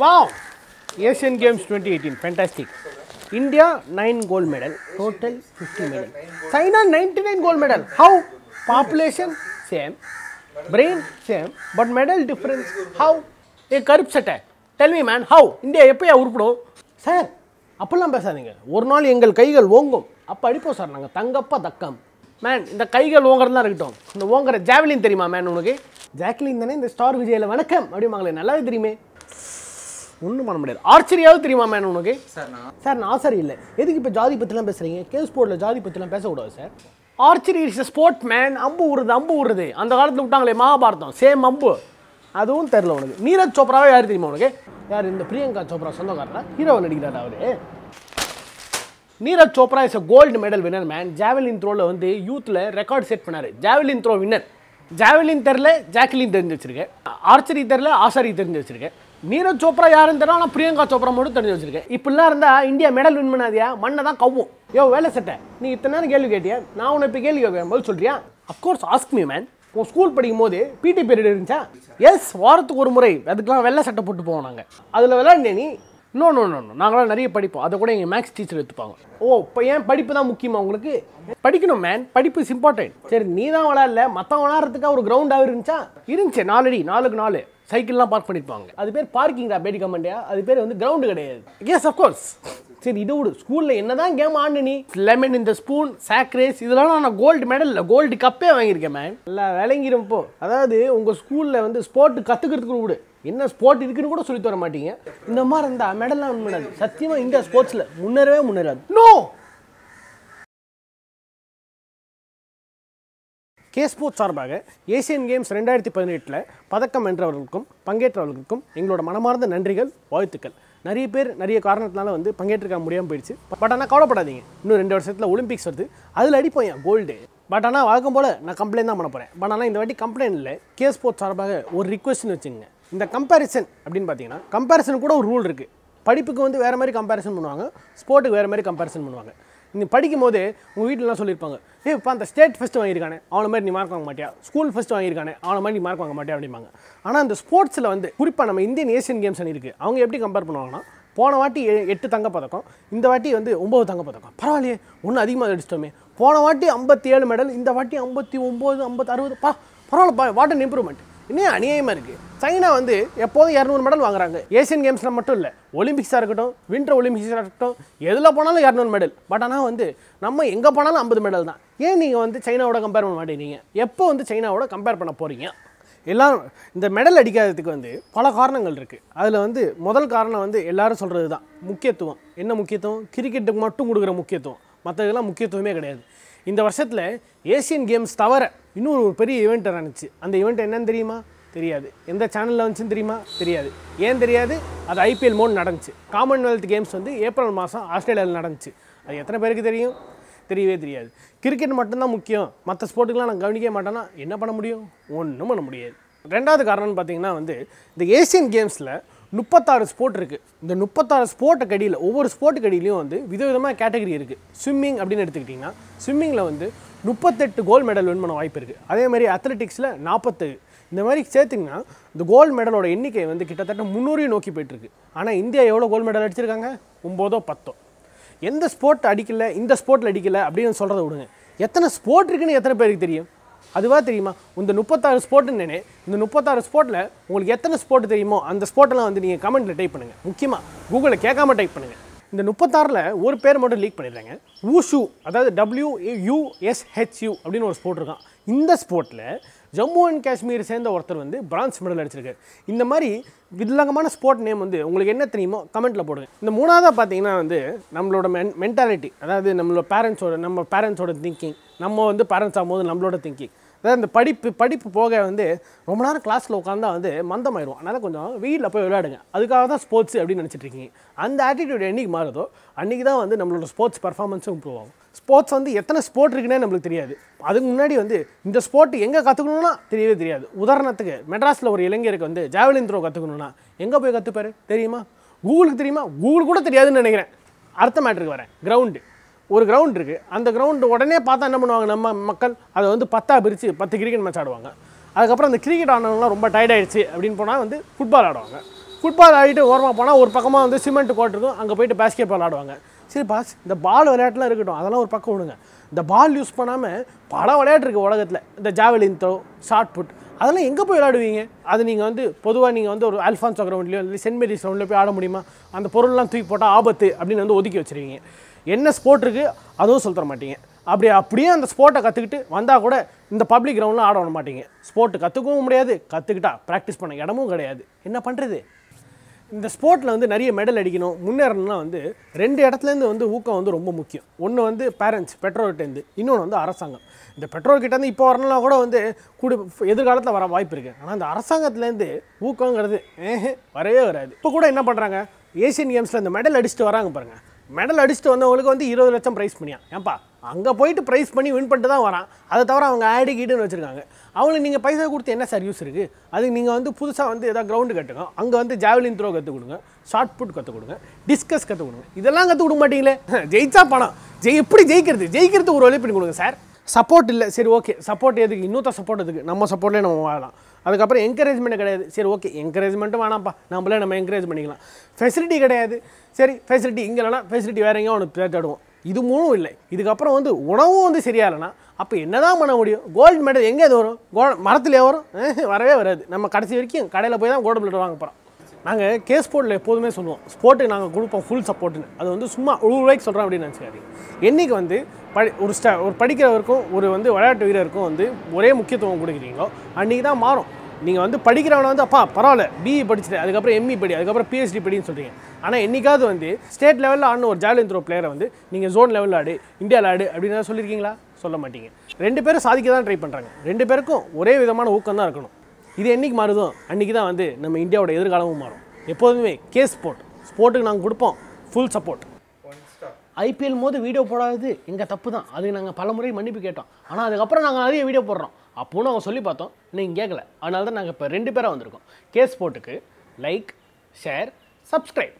Wow Wow! Asian Games 2018, fantastic. India 9 gold medal, total 50 medal. China 99 gold medal. How? Population same, brain same, but medal difference. How? A corrupt attack. Tell me man how India எப்போயா உருப்பிடும் sir அப்போல்லாம் பேசாதீங்க ஒரு நாள் எங்கள் கைகள் ஓங்கும் அப்போ அடிப்போம் சார் நாங்கள் தங்கப்பா தக்கம் மேன் இந்த கைகள் ஓங்குறதுலாம் இருக்கட்டும் இந்த ஓங்குற ஜாவலின் தெரியுமா மேன் உனக்கு ஜாக்லின் தானே இந்த ஸ்டார் விஜயில் வணக்கம் அப்படிமாங்களே நல்லாவே தெரியுமே ஒன்றும் பண்ண முடியாது ஆர்ச்சரியாவது தெரியுமா மேம் உனக்கு சார் நான் ஆசாரி இல்லை எதுக்கு இப்போ ஜாதி பற்றிலாம் பேசுகிறீங்க கேஸ் போர்டில் ஜாதி பற்றிலாம் பேசக்கூடாது sir archery is sport man அம்பு உருது அம்பு உருது அந்த காலத்தில் விட்டாங்களே மகாபாரதம் சேம் அம்பு அதுவும் தெரில உனக்கு நீரஜ் சோப்ராவே யார் தெரியுமா உனக்கு யார் இந்த பிரியங்கா சோப்ரா சொந்தக்காரரா ஹீரோவை நடிக்கிறார் அவரு Neeraj Chopra is a gold medal winner man javelin த்ரோவில் வந்து யூத்தில் ரெக்கார்ட் செட் பண்ணார் ஜாவலின் த்ரோ வின்னர் ஜாவலின் தெரில ஜாக்லின் தெரிஞ்சு வச்சுருக்கேன் ஆர்ச்சரி தெரில ஆசாரி தெரிஞ்சு வச்சுருக்கேன் நீரஜ் சோப்ரா யாருன்னு தெரியும் ஆனால் பிரியங்கா சோப்ரா மட்டும் தெரிஞ்சு வச்சிருக்கேன் இப்படிலாம் இருந்தால் இந்தியா மெடல் வின் பண்ணாதியா மண்ணை தான் கவ்வும் யோ வேலை சட்டை நீ இத்தனை நேரம் கேள்வி கேட்டியா நான் உன்னை இப்போ கேள்வி கேட்கும் போது சொல்றியா அஃப்கோர்ஸ் ஆஸ்க் மீ மேன் உன் ஸ்கூல் படிக்கும் போது பிடி பீரியட் இருந்துச்சா எஸ் வாரத்துக்கு ஒரு முறை அதுக்கெலாம் வெள்ளை சட்டை போட்டு போவோம் நாங்கள் அதில் விளையாண்டே நீ நோ நோ நோ நாங்களாம் நிறைய படிப்போம் அதை கூட எங்கள் மேக்ஸ் டீச்சர் எடுத்துப்பாங்க ஓ இப்போ ஏன் படிப்பு தான் முக்கியமாக உங்களுக்கு படிக்கணும் மேன் படிப்பு இஸ் இம்பார்ட்டன்ட் சரி நீ தான் விளாட்ல மற்றவங்க விளாட்றதுக்காக ஒரு கிரவுண்டாக இருந்துச்சா இருந்துச்சு நாலடி நாலுக்கு நாலு சைக்கிள்லாம் பார்க் பண்ணிருப்பாங்க அது பேர் பார்க்கிங் பேடி கமெண்டியா அது பேர் வந்து கிரவுண்டு கிடையாது எஸ் அஃப்கோர்ஸ் சரி இதை விடு ஸ்கூலில் என்ன தான் கேம் ஆண்டு நீ லெமன் இந்த ஸ்பூன் சாக்ரேஸ் இதெல்லாம் நான் கோல்டு மெடல் கோல்டு கப்பே வாங்கியிருக்கேன் மேம் நல்லா விளங்கிருப்போம் அதாவது உங்கள் ஸ்கூலில் வந்து ஸ்போர்ட் கற்றுக்கிறதுக்கு விடு என்ன ஸ்போர்ட் இருக்குன்னு கூட சொல்லி தர மாட்டீங்க இந்த மாதிரி இருந்தால் மெடல்லாம் பண்ணாது சத்தியமாக இந்தியா ஸ்போர்ட்ஸில் முன்னேறவே முன்னேறாது நோ கேஸ்போர்ட் ஸ்போர்ட்ஸ் சார்பாக ஏசியன் கேம்ஸ் ரெண்டாயிரத்தி பதினெட்டில் பதக்கம் வென்றவர்களுக்கும் பங்கேற்றவர்களுக்கும் எங்களோட மனமார்ந்த நன்றிகள் வாழ்த்துக்கள் நிறைய பேர் நிறைய காரணத்தினால வந்து பங்கேற்றுக்க முடியாமல் போயிடுச்சு பட் ஆனால் கவலைப்படாதீங்க இன்னும் ரெண்டு வருஷத்தில் ஒலிம்பிக்ஸ் வருது அதில் அடிப்போம் என் கோல்டு பட் ஆனால் வாக்கும் போல் நான் கம்ப்ளைண்ட் தான் பண்ண போகிறேன் பட் ஆனால் இந்த வாட்டி கம்ப்ளைண்ட் இல்லை கே ஸ்போர்ட்ஸ் சார்பாக ஒரு ரிக்வெஸ்ட்னு வச்சுங்க இந்த கம்பேரிசன் அப்படின்னு பார்த்தீங்கன்னா கம்பேரிசன் கூட ஒரு ரூல் இருக்குது படிப்புக்கு வந்து வேறு மாதிரி கம்பேரிசன் பண்ணுவாங்க ஸ்போர்ட்டுக்கு வேறு மாதிரி கம்பேரிசன் பண்ணுவாங்க நீங்கள் போதே உங்கள் வீட்டிலலாம் சொல்லியிருப்பாங்க ஏ இப்போ அந்த ஸ்டேட் ஃபஸ்ட்டு வாங்கியிருக்கானே அவனை மாதிரி நீ மார்க் வாங்க மாட்டியா ஸ்கூல் ஃபஸ்ட்டு வாங்கியிருக்கானே அவனை மாதிரி நீ மார்க் வாங்க மாட்டியா அப்படிம்பாங்க ஆனால் அந்த ஸ்போர்ட்ஸில் வந்து குறிப்பாக நம்ம இந்தியன் ஏசியன் கேம்ஸ் இருக்குது அவங்க எப்படி கம்பேர் பண்ணுவாங்கன்னா போன வாட்டி எட்டு தங்க பதக்கம் இந்த வாட்டி வந்து ஒம்பது தங்க பதக்கம் பரவாயில்லையே ஒன்றும் அதிகமாக அடிச்சிட்டோமே போன வாட்டி ஐம்பத்தி ஏழு மெடல் இந்த வாட்டி ஐம்பத்தி ஒம்பது ஐம்பத்தி அறுபது பா பரவாயில்ல வாட் அண்ட் இம்ப்ரூவ்மெண்ட் இன்னும் அநியாயமாக இருக்குது சைனா வந்து எப்போதும் இரநூறு மெடல் வாங்குறாங்க ஏசியன் கேம்ஸில் மட்டும் இல்லை ஒலிம்பிக்ஸாக இருக்கட்டும் வின்டர் ஒலிம்பிக்ஸாக இருக்கட்டும் எதில் போனாலும் இரநூறு மெடல் பட் ஆனால் வந்து நம்ம எங்கே போனாலும் ஐம்பது மெடல் தான் ஏன் நீங்கள் வந்து சைனாவோட கம்பேர் பண்ண மாட்டேங்கிறீங்க எப்போ வந்து சைனாவோட கம்பேர் பண்ண போகிறீங்க எல்லாம் இந்த மெடல் அடிக்காததுக்கு வந்து பல காரணங்கள் இருக்குது அதில் வந்து முதல் காரணம் வந்து எல்லாரும் சொல்கிறது தான் முக்கியத்துவம் என்ன முக்கியத்துவம் கிரிக்கெட்டுக்கு மட்டும் கொடுக்குற முக்கியத்துவம் மற்றதுலாம் முக்கியத்துவமே கிடையாது இந்த வருஷத்தில் ஏசியன் கேம்ஸ் தவிர இன்னொரு ஒரு பெரிய ஈவெண்ட் நடந்துச்சு அந்த இவெண்ட் என்னன்னு தெரியுமா தெரியாது எந்த சேனலில் வந்துச்சுன்னு தெரியுமா தெரியாது ஏன் தெரியாது அது ஐபிஎல் மோட் நடந்துச்சு காமன்வெல்த் கேம்ஸ் வந்து ஏப்ரல் மாதம் ஆஸ்திரேலியாவில் நடந்துச்சு அது எத்தனை பேருக்கு தெரியும் தெரியவே தெரியாது கிரிக்கெட் மட்டும்தான் முக்கியம் மற்ற ஸ்போர்ட்டுக்கெலாம் நான் கவனிக்க மாட்டேன்னா என்ன பண்ண முடியும் ஒன்றும் பண்ண முடியாது ரெண்டாவது காரணம்னு பார்த்தீங்கன்னா வந்து இந்த ஏசியன் கேம்ஸில் முப்பத்தாறு ஸ்போர்ட் இருக்குது இந்த முப்பத்தாறு ஸ்போர்ட்டுக்கு அடியில் ஒவ்வொரு ஸ்போர்ட்டுக்கு கடியிலையும் வந்து விதவிதமாக கேட்டகரி இருக்குது ஸ்விம்மிங் அப்படின்னு எடுத்துக்கிட்டிங்கன்னா ஸ்விம்மிங்கில் வந்து முப்பத்தெட்டு கோல்டு மெடல் வின் பண்ண வாய்ப்பு இருக்குது அதேமாதிரி அத்லெட்டிக்ஸில் நாற்பத்து இந்த மாதிரி சேர்த்திங்கன்னா இந்த கோல்டு மெடலோட எண்ணிக்கை வந்து கிட்டத்தட்ட முந்நூறையும் நோக்கி போயிட்டுருக்கு ஆனால் இந்தியா எவ்வளோ கோல்டு மெடல் அடிச்சிருக்காங்க ஒம்போதோ பத்தோ எந்த ஸ்போர்ட் அடிக்கல இந்த ஸ்போர்ட்டில் அடிக்கல அப்படின்னு சொல்கிறத விடுங்க எத்தனை ஸ்போர்ட் இருக்குன்னு எத்தனை பேருக்கு தெரியும் அதுவாக தெரியுமா இந்த முப்பத்தாறு ஸ்போர்ட்டுன்னு இந்த முப்பத்தாறு ஸ்போர்ட்டில் உங்களுக்கு எத்தனை ஸ்போர்ட் தெரியுமோ அந்த ஸ்போர்ட்டெல்லாம் வந்து நீங்கள் கமெண்ட்டில் டைப் பண்ணுங்கள் முக்கியமாக கூகுளில் கேட்காம டைப் பண்ணுங்கள் இந்த முப்பத்தாறில் ஒரு பேர் மட்டும் லீக் பண்ணிடுறாங்க ஊஷு அதாவது டபிள்யூ யூஎஸ்ஹெச்யூ அப்படின்னு ஒரு ஸ்போர்ட் இருக்கான் இந்த ஸ்போர்ட்டில் ஜம்மு அண்ட் காஷ்மீர் சேர்ந்த ஒருத்தர் வந்து பிரான்ஸ் மெடல் அடிச்சிருக்காரு இந்த மாதிரி விதலங்கமான ஸ்போர்ட் நேம் வந்து உங்களுக்கு என்ன தெரியுமோ கமெண்ட்டில் போடுங்க இந்த மூணாவதாக பார்த்தீங்கன்னா வந்து நம்மளோட மென் மென்டாலிட்டி அதாவது நம்மளோட பேரண்ட்ஸோட நம்ம பேரண்ட்ஸோட திங்கிங் நம்ம வந்து பேரண்ட்ஸ் ஆகும்போது நம்மளோட திங்கிங் அதாவது இந்த படிப்பு படிப்பு போக வந்து ரொம்ப நேரம் கிளாஸில் உட்காந்தா வந்து ஆயிடும் அதனால் கொஞ்சம் வீட்டில் போய் விளையாடுங்க அதுக்காக தான் ஸ்போர்ட்ஸ் அப்படின்னு நினச்சிட்ருக்கீங்க அந்த ஆட்டிடியூட் என்றைக்கு மாறுதோ அன்றைக்கி தான் வந்து நம்மளோட ஸ்போர்ட்ஸ் பர்ஃபார்மன்ஸும் இம்ப்ரூவ் ஆகும் ஸ்போர்ட்ஸ் வந்து எத்தனை ஸ்போர்ட் இருக்குன்னே நம்மளுக்கு தெரியாது அதுக்கு முன்னாடி வந்து இந்த ஸ்போர்ட் எங்கே கற்றுக்கணும்னா தெரியவே தெரியாது உதாரணத்துக்கு மெட்ராஸில் ஒரு இளைஞருக்கு வந்து ஜாவலின் த்ரோ கற்றுக்கணும்னா எங்கே போய் கற்றுப்பார் தெரியுமா கூகுளுக்கு தெரியுமா கூகுள் கூட தெரியாதுன்னு நினைக்கிறேன் அர்த்த மேட்ருக்கு வரேன் கிரவுண்டு ஒரு கிரவுண்ட் இருக்குது அந்த கிரவுண்டு உடனே பார்த்தா என்ன பண்ணுவாங்க நம்ம மக்கள் அதை வந்து பத்தாக பிரித்து பத்து கிரிக்கெட் மேட்ச் ஆடுவாங்க அதுக்கப்புறம் அந்த கிரிக்கெட் ஆனவங்களாம் ரொம்ப டயர்ட் ஆகிடுச்சு அப்படின்னு போனால் வந்து ஃபுட்பால் ஆடுவாங்க ஃபுட்பால் ஆகிட்டு ஓரமாக போனால் ஒரு பக்கமாக வந்து சிமெண்ட் கோட் இருக்கும் அங்கே போயிட்டு பேஸ்கெட் பால் ஆடுவாங்க சரி பாஸ் இந்த பால் விளையாட்டுலாம் இருக்கட்டும் அதெல்லாம் ஒரு பக்கம் விடுங்க இந்த பால் யூஸ் பண்ணாமல் பல விளையாட்டு இருக்குது உலகத்தில் இந்த ஜாவலின் த்ரோ ஷார்ட் புட் அதெல்லாம் எங்கே போய் விளாடுவீங்க அது நீங்கள் வந்து பொதுவாக நீங்கள் வந்து ஒரு அல்ஃபான்ஸோ கிரவுண்ட்லையோ இல்லை சென்ட் மேரிஸ் கிரவுண்ட்லையோ போய் ஆட முடியுமா அந்த பொருள்லாம் தூக்கி போட்டால் ஆபத்து அப்படின்னு வந்து ஒதுக்கி வச்சுருவீங்க என்ன ஸ்போர்ட் இருக்குது அதுவும் சொல்லித்தர மாட்டீங்க அப்படி அப்படியே அந்த ஸ்போர்ட்டை கற்றுக்கிட்டு வந்தால் கூட இந்த பப்ளிக் கிரவுண்டில் ஆட விட மாட்டீங்க ஸ்போர்ட்டு கற்றுக்கவும் முடியாது கற்றுக்கிட்டா ப்ராக்டிஸ் பண்ண இடமும் கிடையாது என்ன பண்ணுறது இந்த ஸ்போர்ட்டில் வந்து நிறைய மெடல் அடிக்கணும் முன்னேறணும்னா வந்து ரெண்டு இடத்துலேருந்து வந்து ஊக்கம் வந்து ரொம்ப முக்கியம் ஒன்று வந்து பேரண்ட்ஸ் பெற்றோர்கிட்டேருந்து இன்னொன்று வந்து அரசாங்கம் இந்த பெற்றோர்கிட்டேருந்து இப்போ வரணும்னா கூட வந்து கூடு எதிர்காலத்தில் வர வாய்ப்பு இருக்குது ஆனால் அந்த அரசாங்கத்துலேருந்து ஊக்கங்கிறது வரவே வராது இப்போ கூட என்ன பண்ணுறாங்க ஏசியன் கேம்ஸில் இந்த மெடல் அடிச்சுட்டு வராங்க பாருங்கள் மெடல் அடிச்சுட்டு வந்தவங்களுக்கு வந்து இருபது லட்சம் ப்ரைஸ் பண்ணியா ஏன்பா அங்கே போயிட்டு ப்ரைஸ் பண்ணி வின் பண்ணிட்டு தான் வரான் அதை தவிர அவங்க ஆடி கீடுன்னு வச்சுருக்காங்க அவங்களுக்கு நீங்கள் பைசா கொடுத்து என்ன சார் யூஸ் இருக்குது அதுக்கு நீங்கள் வந்து புதுசாக வந்து எதாவது கிரவுண்டு கட்டுங்க அங்கே வந்து ஜாவலின் த்ரோ கற்றுக் கொடுங்க ஷார்ட் புட் கற்றுக் கொடுங்க டிஸ்கஸ் கற்றுக் கொடுங்க இதெல்லாம் கற்றுக் கொடுக்க மாட்டீங்களே ஜெயிச்சா பணம் ஜெய் எப்படி ஜெயிக்கிறது ஜெயிக்கிறது ஒரு வழி பண்ணி கொடுங்க சார் சப்போர்ட் இல்லை சரி ஓகே சப்போர்ட் எதுக்கு இன்னொருத்த சப்போர்ட் எதுக்கு நம்ம சப்போர்ட்லேயே நம்ம வாழலாம் அதுக்கப்புறம் என்கரேஜ்மெண்ட் கிடையாது சரி ஓகே என்கரேஜ்மெண்ட்டும் வேணாம்ப்பா நம்மளே நம்ம என்கரேஜ் பண்ணிக்கலாம் ஃபெசிலிட்டி கிடையாது சரி ஃபெசிலிட்டி இங்கே இல்லைனா ஃபெசிலிட்டி வேறு எங்கேயும் ஒன்று தேட்டாடுவோம் இது மூணும் இல்லை இதுக்கப்புறம் வந்து உணவும் வந்து சரியாக இல்லைனா அப்போ என்ன தான் பண்ண முடியும் கோல்டு மெடல் எங்கே எது வரும் கோ மரத்துலேயே வரும் வரவே வராது நம்ம கடைசி வரைக்கும் கடையில் போய் தான் கோல்டு மெடல் வாங்க போகிறோம் நாங்கள் கே ஸ்போர்ட்டில் எப்போதுமே சொல்லுவோம் ஸ்போர்ட்டுக்கு நாங்கள் கொடுப்போம் ஃபுல் சப்போர்ட்டுன்னு அது வந்து சும்மா ஒரு ரூபாய்க்கு சொல்கிறோம் அப்படின்னு நினச்சிக்காதீங்க என்றைக்கு வந்து படி ஒரு ஸ்ட ஒரு படிக்கிறவருக்கும் ஒரு வந்து விளையாட்டு வீரருக்கும் வந்து ஒரே முக்கியத்துவம் கொடுக்குறீங்களோ அன்றைக்கி தான் மாறும் நீங்கள் வந்து படிக்கிறவனை வந்து அப்பா பரவாயில்ல பிஇ படிச்சுட்டு அதுக்கப்புறம் எம்இ படி அதுக்கப்புறம் பிஹெச்டி படின்னு சொல்கிறீங்க ஆனால் என்றைக்காவது வந்து ஸ்டேட் லெவலில் ஆன ஒரு ஜாலியன் த்ரோ பிளேயரை வந்து நீங்கள் ஜோன் லெவலில் ஆடு இந்தியாவில் ஆடு அப்படின்னு சொல்லியிருக்கீங்களா சொல்ல மாட்டீங்க ரெண்டு பேரும் சாதிக்க தான் ட்ரை பண்ணுறாங்க ரெண்டு பேருக்கும் ஒரே விதமான ஊக்கம் தான் இருக்கணும் இது என்றைக்கு மாறுதோ அன்றைக்கி தான் வந்து நம்ம இந்தியாவோட எதிர்காலமும் மாறும் எப்போதுமே கேஸ் ஸ்போர்ட் ஸ்போர்ட்டுக்கு நாங்கள் கொடுப்போம் ஃபுல் சப்போர்ட் ஐபிஎல் போது வீடியோ போடாதது எங்கள் தப்பு தான் அதுக்கு நாங்கள் பல முறை மன்னிப்பு கேட்டோம் ஆனால் அதுக்கப்புறம் நாங்கள் நிறைய வீடியோ போடுறோம் அப்போன்னு அவங்க சொல்லி பார்த்தோம் நீங்கள் கேட்கல அதனால தான் நாங்கள் இப்போ ரெண்டு பேராக வந்திருக்கோம் கேஸ் போட்டுக்கு லைக் ஷேர் சப்ஸ்கிரைப்